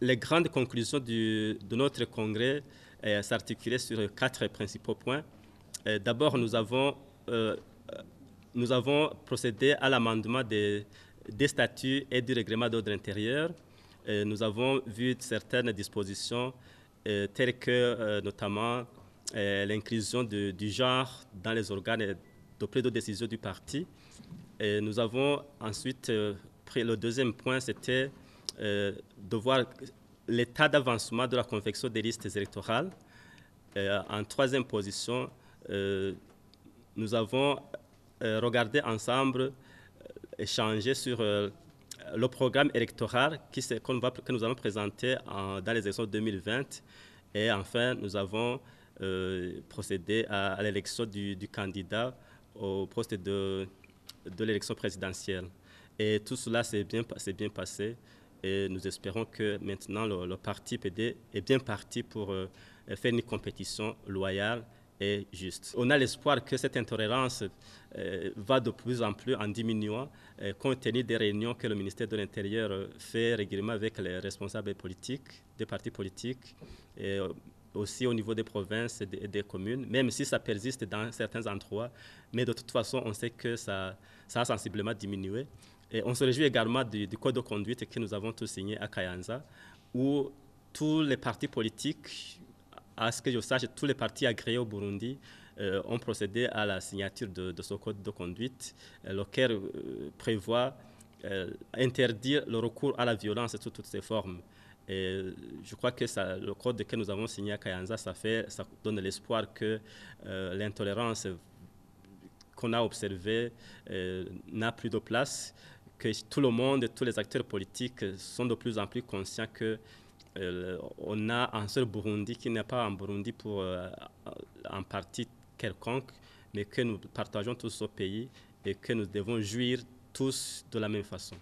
les grandes conclusions de notre congrès euh, s'articulaient sur quatre principaux points. Euh, d'abord, nous, avons, euh, nous avons procédé à l'amendement des, des, statuts et du règlement d'ordre intérieur. nous avons vu certaines dispositions telles que notamment l'inclusion du genre dans les organes de prise de décision du parti. nous avons ensuite pris le deuxième point, c'était euh, de voir l'état d'avancement de la confection des listes électorales. Euh, en troisième position, euh, nous avons regardé ensemble, échangé sur le programme électoral qui, que nous allons présenter dans les élections 2020. Et enfin, nous avons procédé à, l'élection du, candidat au poste de, de l'élection présidentielle. Et tout cela s'est bien, bien passé. Et nous espérons que maintenant le, parti PD est bien parti pour euh, faire une compétition loyale et juste. On a l'espoir que cette intolérance euh, va de plus en plus en diminuant, euh, compte tenu des réunions que le ministère de l'Intérieur fait régulièrement avec les responsables politiques, des partis politiques, et aussi au niveau des provinces et des, communes, même si ça persiste dans certains endroits. Mais de toute façon, on sait que ça a sensiblement diminué. Et on se réjouit également du, code de conduite que nous avons tous signé à Kayanza, où tous les partis politiques, à ce que je sache, tous les partis agréés au Burundi euh, ont procédé à la signature de, ce code de conduite, euh, lequel euh, prévoit interdire le recours à la violence sous toutes ses formes. Et je crois que ça, le code que nous avons signé à Kayanza, ça, fait, ça donne l'espoir que l'intolérance qu'on a observée n'a plus de place que tout le monde, et tous les acteurs politiques sont de plus en plus conscients que euh, on a un seul Burundi qui n'est pas un Burundi pour euh, un parti quelconque, mais que nous partageons tous ce pays et que nous devons jouir tous de la même façon.